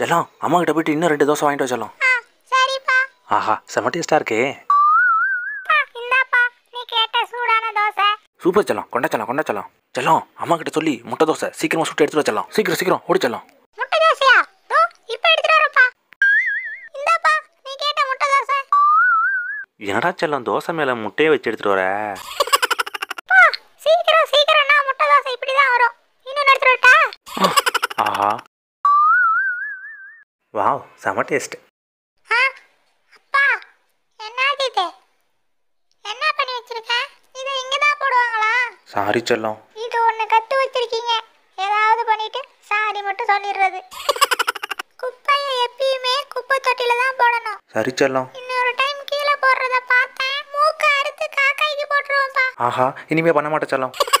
செல்லாம் அம்மா கிட்ட போயிட்டு இன்னும் ரெண்டு தோசை வாங்கிட்டு வச்சலாம் ஆஹா செம டேஸ்டா இருக்கே சூப்பர் செல்லம் கொண்டாச்சலாம் செல்லம் கொண்டா செல்லம் அம்மா கிட்ட சொல்லி முட்டை தோசை சீக்கிரமா சுட்டு எடுத்து வச்சலாம் சீக்கிரம் சீக்கிரம் ஓடி செல்லம் என்னடா செல்லம் தோசை மேல முட்டையை வச்சு எடுத்துட்டு வர சீக்கிரம் சீக்கிரம் முட்டை தோசை வரும் இன்னும் ஆஹா வாவ் செம டேஸ்ட் அப்பா என்னது இது என்ன பண்ணி வச்சிருக்க இது இங்க தான் போடுவாங்களா சாரி செல்லம் இது ஒண்ணு கத்து வச்சிருக்கீங்க ஏதாவது பண்ணிட்டு சாரி மட்டும் சொல்லிடுறது குப்பையை எப்பயுமே குப்பை தொட்டில தான் போடணும் சரி செல்லம் இன்னொரு டைம் கீழே போடுறத பார்த்தேன் மூக்க அறுத்து காக்காய்க்கு போட்டுருவோம்ப்பா ஆஹா இனிமே பண்ண மாட்டேன் செல்லம்